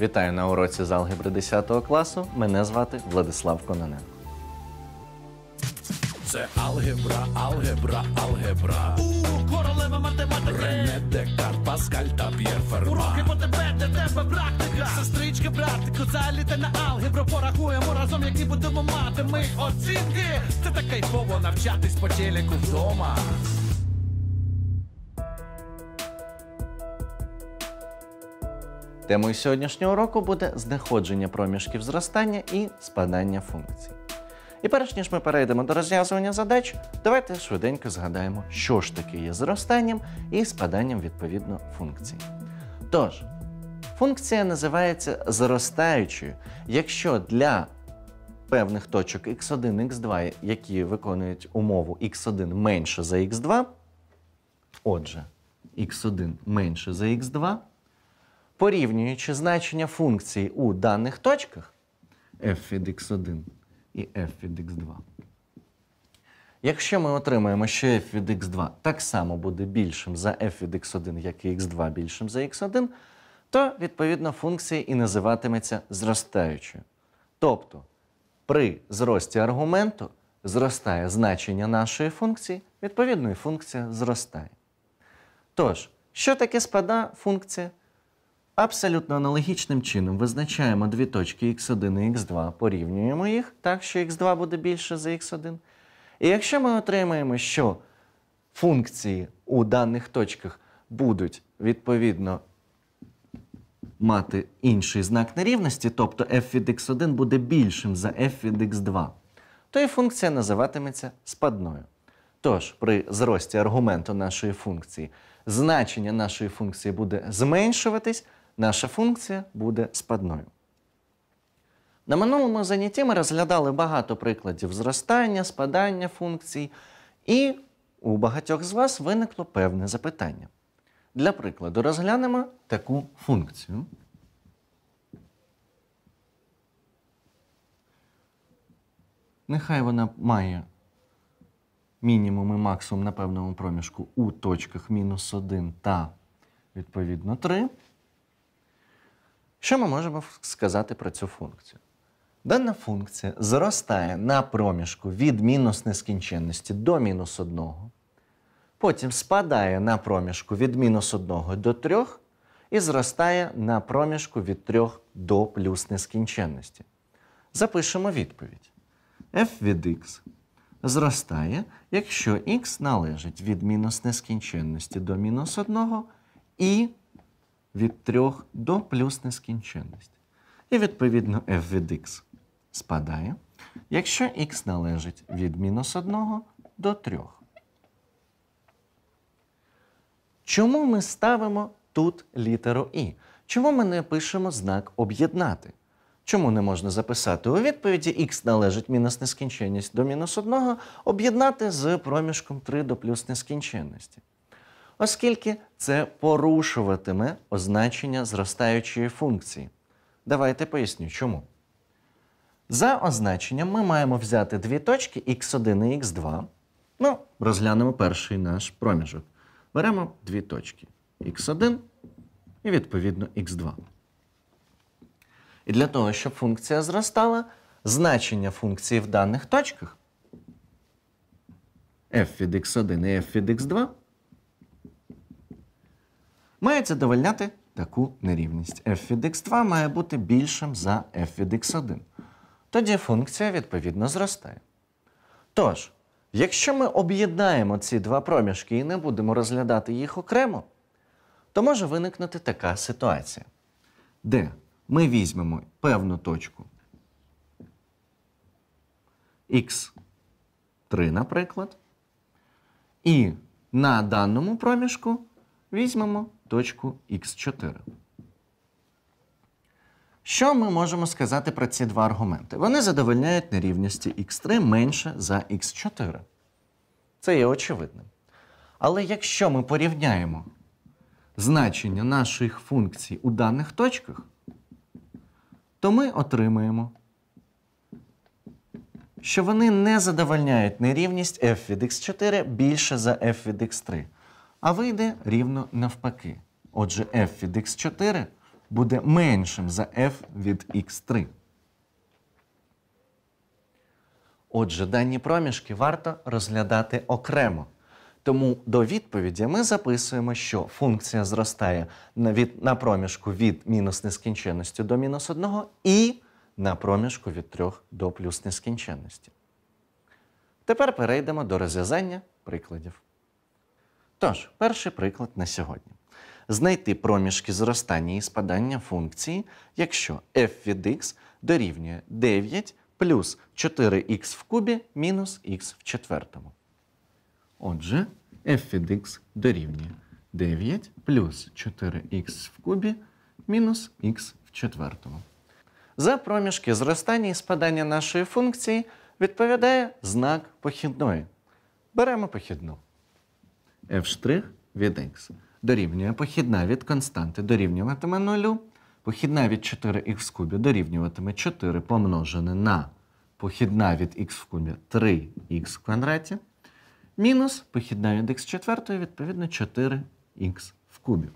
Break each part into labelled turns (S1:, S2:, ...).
S1: Вітаю на уроці з алгебри 10 класу. Мене звати Владислав Кононенко. Це алгебра, алгебра, алгебра. У королева математики. Рене Декарт, Паскаль та П'єр Ферма. Уроки по тебе, де тебе практика. Сестрички, братику, заліте на алгебру. Порахуємо разом, які будемо мати ми оцінки. Це так кайфово навчатись по телеку вдома. Темою сьогоднішнього року буде знаходження проміжків зростання і спадання функцій. І перш ніж ми перейдемо до розв'язування задач, давайте швиденько згадаємо, що ж таке є зростанням і спаданням відповідно функції. Тож, функція називається зростаючою, якщо для певних точок x1, x2, які виконують умову x1 менше за x2, отже, x1 менше за x2 порівнюючи значення функції у даних точках f від x1 і f від x2. Якщо ми отримаємо, що f від x2 так само буде більшим за f від x1, як і x2 більшим за x1, то, відповідно, функція і називатиметься зростаючою. Тобто при зрості аргументу зростає значення нашої функції, відповідно, і функція зростає. Тож, що таке спада функція? Абсолютно аналогічним чином визначаємо дві точки x1 і x2, порівнюємо їх так, що x2 буде більше за x1. І якщо ми отримаємо, що функції у даних точках будуть відповідно мати інший знак нерівності, тобто f від x1 буде більшим за f від x2, то і функція називатиметься спадною. Тож, при зрості аргументу нашої функції, значення нашої функції буде зменшуватись наша функція буде спадною. На минулому занятті ми розглядали багато прикладів зростання, спадання функцій, і у багатьох з вас виникло певне запитання. Для прикладу, розглянемо таку функцію. Нехай вона має мінімум і максимум на певному проміжку у точках мінус 1 та відповідно 3. Що ми можемо сказати про цю функцію? Дана функція зростає на проміжку від мінус нескінченності до мінус 1, потім спадає на проміжку від мінус 1 до 3 і зростає на проміжку від 3 до плюс нескінченності. Запишемо відповідь. f від x зростає, якщо x належить від мінус нескінченності до мінус 1 і від 3 до плюс нескінченності. І відповідно f від x спадає, якщо x належить від мінус 1 до 3. Чому ми ставимо тут літеру І? Чому ми не пишемо знак об'єднати? Чому не можна записати у відповіді х належить мінус нескінченність до мінус 1, об'єднати з проміжком 3 до плюс нескінченності? оскільки це порушуватиме означення зростаючої функції. Давайте поясню чому. За означенням ми маємо взяти дві точки x1 і x2. Ну, розглянемо перший наш проміжок. Беремо дві точки x1 і відповідно x2. І для того, щоб функція зростала, значення функції в даних точках f від x1 і f від x2 має задовольняти таку нерівність. f від x2 має бути більшим за f від x1. Тоді функція відповідно зростає. Тож, якщо ми об'єднаємо ці два проміжки і не будемо розглядати їх окремо, то може виникнути така ситуація, де ми візьмемо певну точку x3, наприклад, і на даному проміжку візьмемо точку x 4 Що ми можемо сказати про ці два аргументи? Вони задовольняють нерівності x 3 менше за x 4 Це є очевидним. Але якщо ми порівняємо значення наших функцій у даних точках, то ми отримаємо, що вони не задовольняють нерівність f від x4 більше за f від x3 а вийде рівно навпаки. Отже, f від x4 буде меншим за f від x3. Отже, дані проміжки варто розглядати окремо. Тому до відповіді ми записуємо, що функція зростає на від, на проміжку від мінус нескінченності до мінус 1 і на проміжку від 3 до плюс нескінченності. Тепер перейдемо до розв'язання прикладів. Тож, перший приклад на сьогодні. Знайти проміжки зростання і спадання функції, якщо f від x дорівнює 9 плюс 4х в кубі мінус х в четвертому. Отже, f від x дорівнює 9 плюс 4х в кубі мінус х в четвертому. За проміжки зростання і спадання нашої функції відповідає знак похідної. Беремо похідну f' від x. Дорівнює похідна від константи дорівнюватиме 0. Похідна від 4х в кубі дорівнюватиме 4 помножене на похідна від х в кубі 3х в квадраті. Мінус похідна від х четвертої, відповідно, 4х в кубі.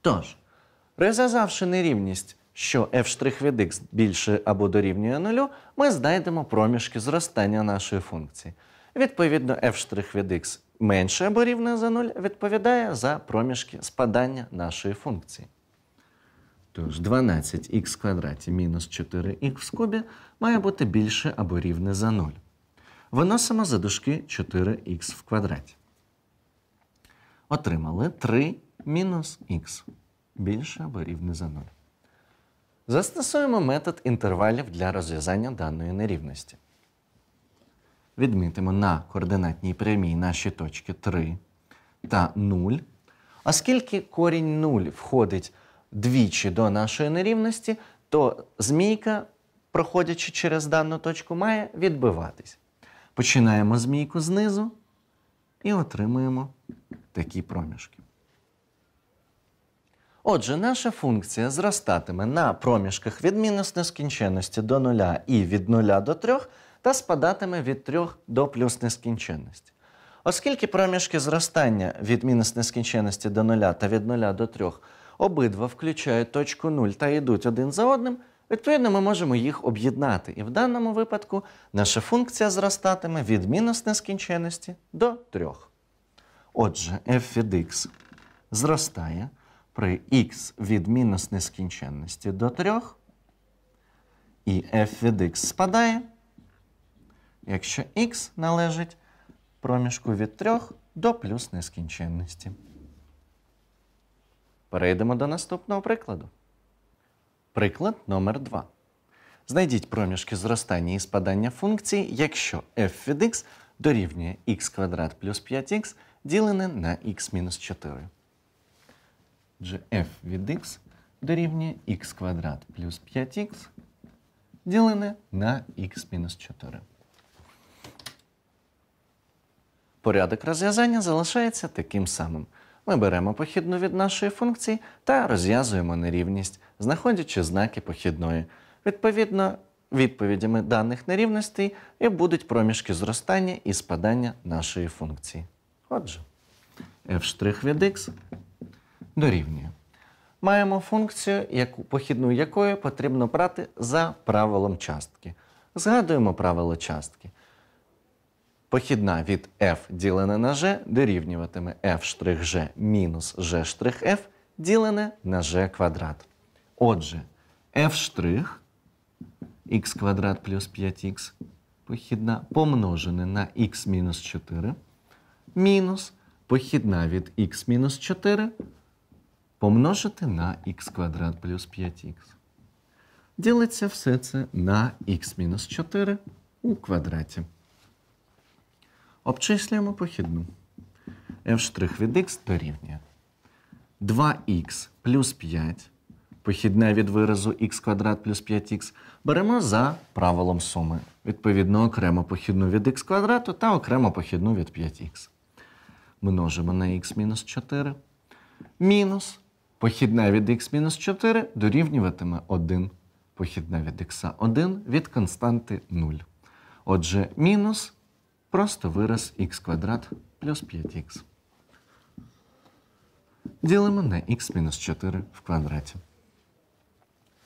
S1: Тож, розв'язавши нерівність, що f' від x більше або дорівнює 0, ми знайдемо проміжки зростання нашої функції. Відповідно, f' від x менше або рівне за 0 відповідає за проміжки спадання нашої функції. Тож 12х квадраті мінус 4х в кубі має бути більше або рівне за 0. Виносимо за дужки 4х в квадраті. Отримали 3 мінус х більше або рівне за 0. Застосуємо метод інтервалів для розв'язання даної нерівності відмітимо на координатній прямій наші точки 3 та 0. Оскільки корінь 0 входить двічі до нашої нерівності, то змійка, проходячи через дану точку, має відбиватись. Починаємо змійку знизу і отримуємо такі проміжки. Отже, наша функція зростатиме на проміжках від мінус нескінченності до нуля і від 0 до трьох та спадатиме від 3 до плюс нескінченності. Оскільки проміжки зростання від мінус нескінченності до 0 та від 0 до 3 обидва включають точку 0 та йдуть один за одним, відповідно ми можемо їх об'єднати. І в даному випадку наша функція зростатиме від мінус нескінченності до 3. Отже, f від x зростає при x від мінус нескінченності до 3, і f від x спадає якщо х належить проміжку від 3 до плюс нескінченності. Перейдемо до наступного прикладу. Приклад номер 2. Знайдіть проміжки зростання і спадання функції, якщо f від x дорівнює x квадрат плюс 5х ділене на х мінус 4. Отже, f від x дорівнює x квадрат плюс 5х ділене на х мінус 4. Порядок розв'язання залишається таким самим. Ми беремо похідну від нашої функції та розв'язуємо нерівність, знаходячи знаки похідної. Відповідно, відповідями даних нерівностей і будуть проміжки зростання і спадання нашої функції. Отже, f' від x дорівнює. Маємо функцію, яку, похідну якої потрібно брати за правилом частки. Згадуємо правило частки похідна від f ділене на g дорівнюватиме f' мінус g' ділене на g квадрат. Отже, f' x квадрат плюс 5х похідна помножене на х мінус 4 мінус похідна від х мінус 4 помножити на х квадрат плюс 5х. Ділиться все це на х мінус 4 у квадраті. Обчислюємо похідну. f' від х дорівнює 2х плюс 5. Похідне від виразу х квадрат плюс 5х беремо за правилом суми. Відповідно, окремо похідну від х квадрату та окремо похідну від 5х. Множимо на х мінус 4. Мінус похідне від х мінус 4 дорівнюватиме 1 похідне від х 1 від константи 0. Отже, мінус просто вираз х квадрат плюс 5х. Ділимо на х мінус 4 в квадраті.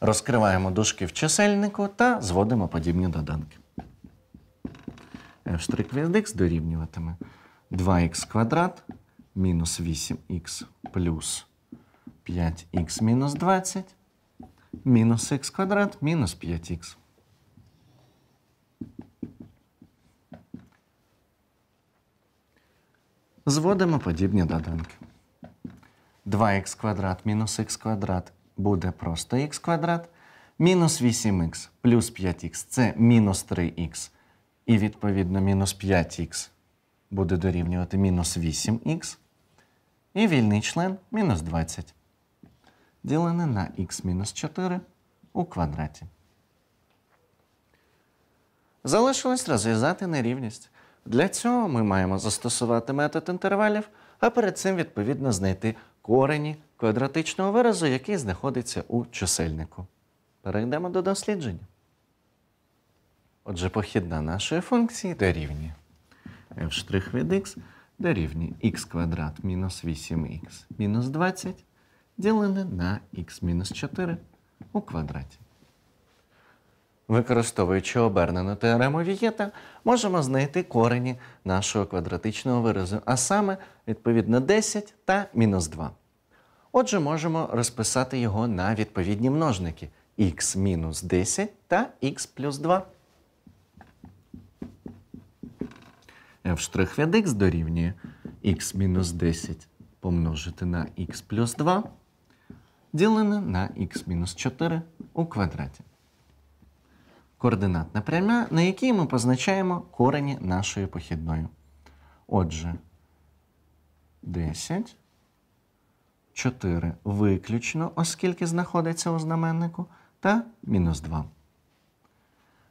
S1: Розкриваємо дужки в чисельнику та зводимо подібні доданки. f' від х дорівнюватиме 2х квадрат мінус 8х плюс 5х мінус 20 мінус х квадрат мінус 5х. зводимо подібні доданки. 2х квадрат мінус х квадрат буде просто х квадрат. Мінус 8х плюс 5х це мінус 3х. І відповідно мінус 5х буде дорівнювати мінус 8х. І вільний член мінус 20. Ділене на х мінус 4 у квадраті. Залишилось розв'язати нерівність. Для цього ми маємо застосувати метод інтервалів, а перед цим, відповідно, знайти корені квадратичного виразу, який знаходиться у чисельнику. Перейдемо до дослідження. Отже, похідна нашої функції дорівнює f' від x дорівнює х квадрат мінус 8х мінус 20 ділене на х мінус 4 у квадраті. Використовуючи обернену теорему Вієта, можемо знайти корені нашого квадратичного виразу, а саме, відповідно, 10 та мінус 2. Отже, можемо розписати його на відповідні множники х мінус 10 та х плюс 2. f' від х дорівнює х мінус 10 помножити на х плюс 2 ділене на х мінус 4 у квадраті. Координатне прямя, на якій ми позначаємо корені нашої похідної. Отже, 10, 4 виключно, оскільки знаходиться у знаменнику, та мінус 2.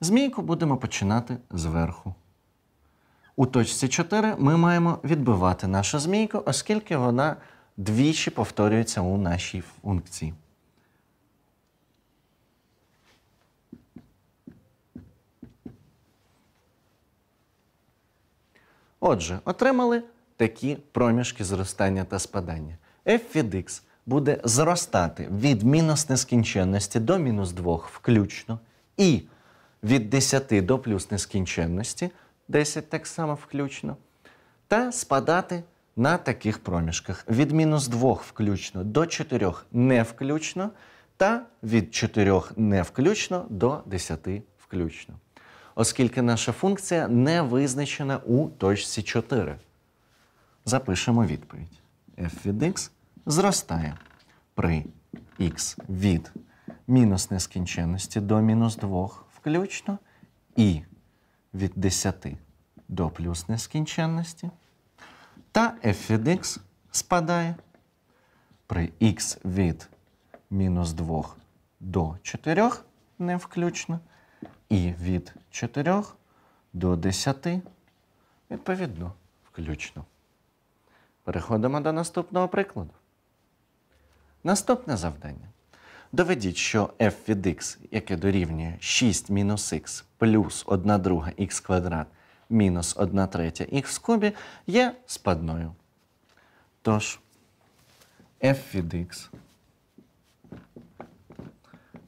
S1: Змійку будемо починати зверху. У точці 4 ми маємо відбивати нашу змійку, оскільки вона двічі повторюється у нашій функції. Отже, отримали такі проміжки зростання та спадання. F від X буде зростати від мінус нескінченності до мінус 2 включно, і від 10 до плюс нескінченності 10 так само включно, та спадати на таких проміжках від мінус 2 включно до 4 не включно, та від 4 не включно до 10 включно оскільки наша функція не визначена у точці 4. Запишемо відповідь. f від x зростає при x від мінус нескінченності до мінус 2 включно, і від 10 до плюс нескінченності. Та f від x спадає при x від мінус 2 до 4 не включно і від 4 до 10, відповідно, включно. Переходимо до наступного прикладу. Наступне завдання. Доведіть, що f від x, яке дорівнює 6 мінус х плюс 1 друга х квадрат мінус 1 третя х в кубі, є спадною. Тож, f від x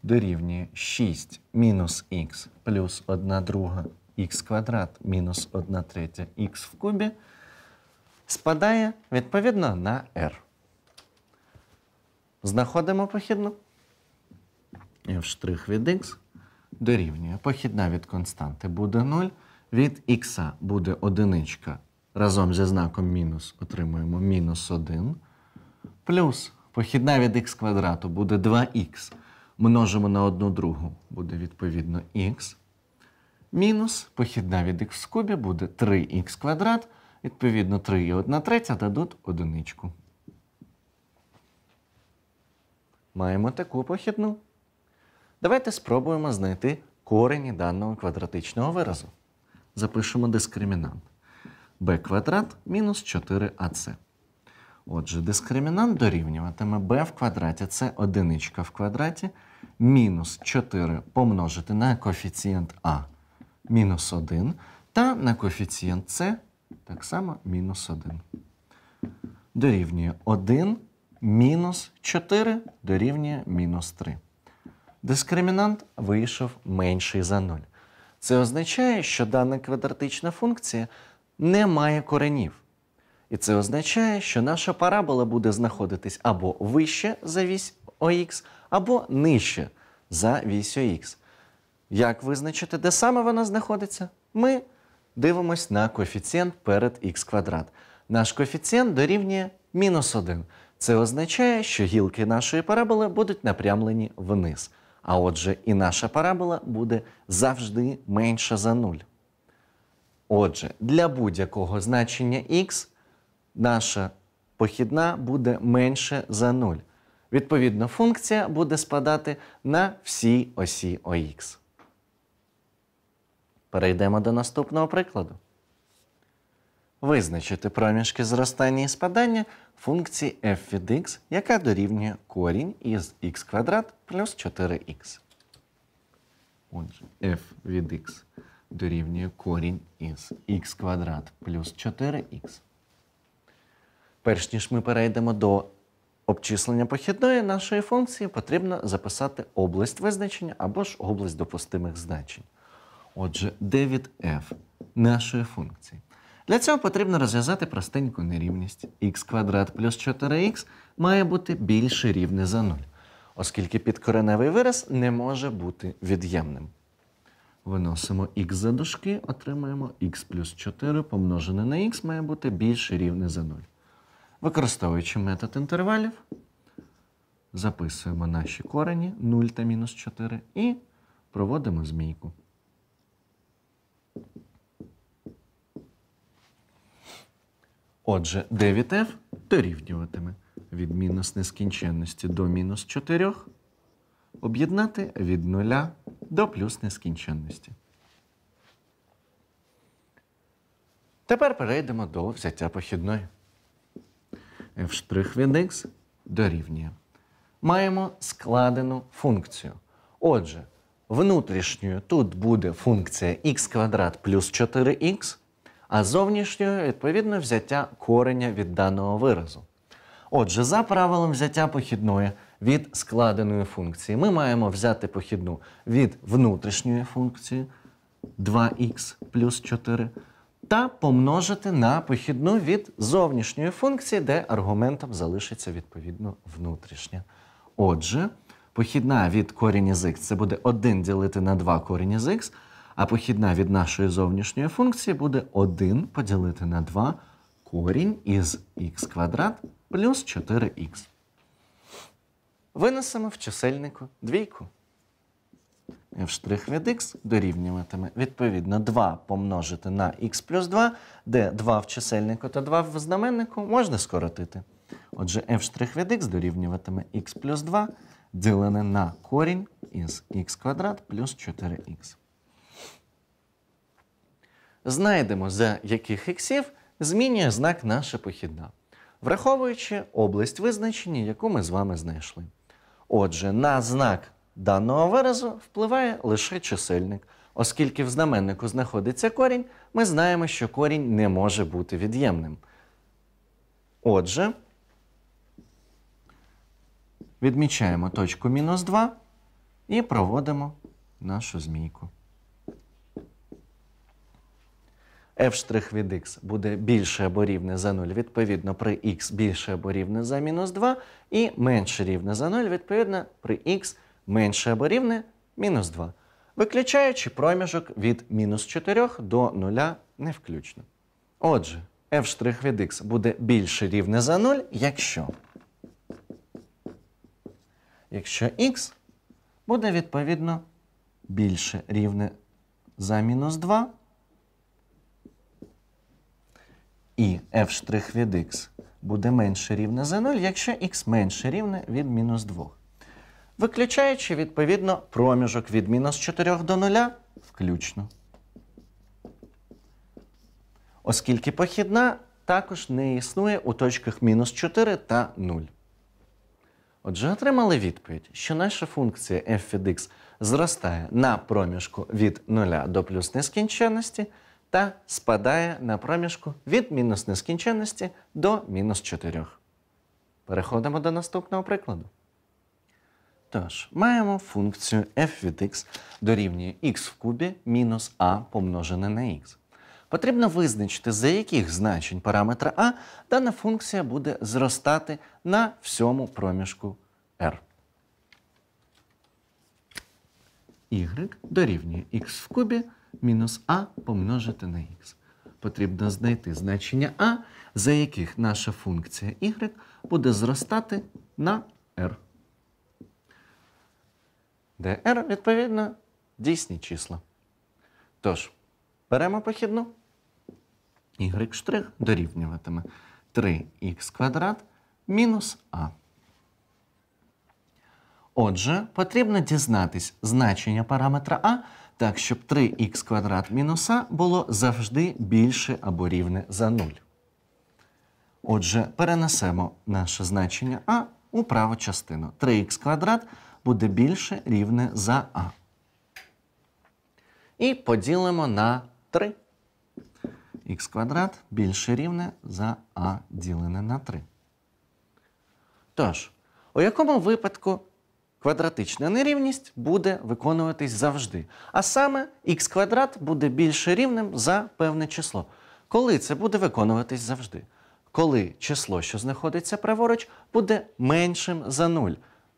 S1: дорівнює 6 мінус х плюс 1 друга х квадрат мінус 1 третя х в кубі спадає відповідно на r. Знаходимо похідну. F' від х дорівнює. Похідна від константи буде 0. Від х буде одиничка. Разом зі знаком мінус отримуємо мінус 1. Плюс похідна від х квадрату буде 2х множимо на одну другу, буде відповідно х. Мінус похідна від х в кубі буде 3х квадрат. Відповідно, 3 і 1 третя дадуть одиничку. Маємо таку похідну. Давайте спробуємо знайти корені даного квадратичного виразу. Запишемо дискримінант b квадрат мінус 4ac. Отже, дискримінант дорівнюватиме b в квадраті це одиничка в квадраті, мінус 4 помножити на коефіцієнт А мінус 1 та на коефіцієнт С так само мінус 1. Дорівнює 1 мінус 4 дорівнює мінус 3. Дискримінант вийшов менший за 0. Це означає, що дана квадратична функція не має коренів. І це означає, що наша парабола буде знаходитись або вище за вісь ОХ, або нижче за вісь ОХ. Як визначити, де саме вона знаходиться? Ми дивимось на коефіцієнт перед х квадрат. Наш коефіцієнт дорівнює мінус 1. Це означає, що гілки нашої параболи будуть напрямлені вниз. А отже, і наша парабола буде завжди менша за 0. Отже, для будь-якого значення х наша похідна буде менше за 0. Відповідно, функція буде спадати на всі осі ОХ. Перейдемо до наступного прикладу. Визначити проміжки зростання і спадання функції f від x, яка дорівнює корінь із х квадрат плюс 4х. Отже, f від x дорівнює корінь із х квадрат плюс 4х. Перш ніж ми перейдемо до обчислення похідної нашої функції, потрібно записати область визначення або ж область допустимих значень. Отже, d f нашої функції. Для цього потрібно розв'язати простеньку нерівність. х квадрат плюс 4х має бути більше рівне за 0, оскільки підкореневий вираз не може бути від'ємним. Виносимо x за дужки, отримаємо x плюс 4 помножене на x має бути більше рівне за 0. Використовуючи метод інтервалів, записуємо наші корені 0 та мінус 4 і проводимо змійку. Отже, 9f дорівнюватиме від мінус нескінченності до мінус 4 об'єднати від 0 до плюс нескінченності. Тепер перейдемо до взяття похідної f' від x дорівнює. Маємо складену функцію. Отже, внутрішньою тут буде функція х квадрат плюс 4х, а зовнішньою, відповідно, взяття кореня від даного виразу. Отже, за правилом взяття похідної від складеної функції, ми маємо взяти похідну від внутрішньої функції 2х плюс 4 та помножити на похідну від зовнішньої функції, де аргументом залишиться відповідно внутрішня. Отже, похідна від корінь із х це буде 1 ділити на 2 корінь із х, а похідна від нашої зовнішньої функції буде 1 поділити на 2 корінь із х квадрат плюс 4х. Винесемо в чисельнику двійку f' від x дорівнюватиме, відповідно, 2 помножити на х плюс 2, де 2 в чисельнику та 2 в знаменнику можна скоротити. Отже, f' від x дорівнюватиме х плюс 2 ділене на корінь із х квадрат плюс 4х. Знайдемо, за яких іксів змінює знак наша похідна, враховуючи область визначення, яку ми з вами знайшли. Отже, на знак даного виразу впливає лише чисельник. Оскільки в знаменнику знаходиться корінь, ми знаємо, що корінь не може бути від'ємним. Отже, відмічаємо точку мінус 2 і проводимо нашу змійку. f' від x буде більше або рівне за 0, відповідно, при х більше або рівне за мінус 2, і менше рівне за 0, відповідно, при х менше або рівне мінус 2, виключаючи проміжок від мінус 4 до 0 не включно. Отже, f' від x буде більше рівне за 0, якщо якщо x буде відповідно більше рівне за мінус 2. І f' від x буде менше рівне за 0, якщо x менше рівне від мінус 2 виключаючи відповідно проміжок від мінус 4 до 0 включно. Оскільки похідна також не існує у точках мінус 4 та 0. Отже, отримали відповідь, що наша функція f від x зростає на проміжку від 0 до плюс нескінченності та спадає на проміжку від мінус нескінченності до мінус 4. Переходимо до наступного прикладу. Тож, маємо функцію f від x дорівнює x в кубі мінус а помножене на x. Потрібно визначити, за яких значень параметра а дана функція буде зростати на всьому проміжку r. y дорівнює x в кубі мінус а помножити на x. Потрібно знайти значення а, за яких наша функція y буде зростати на де r, відповідно, дійсні числа. Тож, беремо похідну, y' дорівнюватиме 3х квадрат мінус а. Отже, потрібно дізнатись значення параметра А так, щоб 3х квадрат мінус А було завжди більше або рівне за 0. Отже, перенесемо наше значення А у праву частину. 3х квадрат буде більше рівне за А. І поділимо на 3. Х квадрат більше рівне за А ділене на 3. Тож, у якому випадку квадратична нерівність буде виконуватись завжди. А саме х квадрат буде більше рівним за певне число. Коли це буде виконуватись завжди? Коли число, що знаходиться праворуч, буде меншим за 0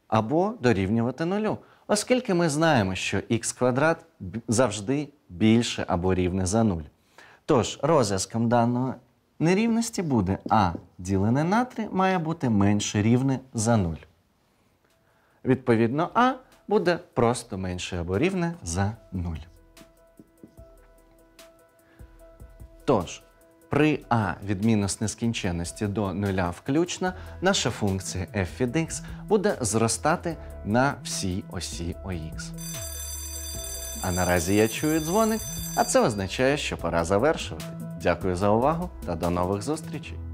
S1: або дорівнювати нулю. Оскільки ми знаємо, що х квадрат завжди більше або рівне за 0. Тож розв'язком даної нерівності буде а ділене на 3 має бути менше рівне за 0. Відповідно, а буде просто менше або рівне за 0. Тож, при А відмінус нескінченності до нуля включно наша функція f від x буде зростати на всій осі ОХ. А наразі я чую дзвоник, а це означає, що пора завершувати. Дякую за увагу та до нових зустрічей!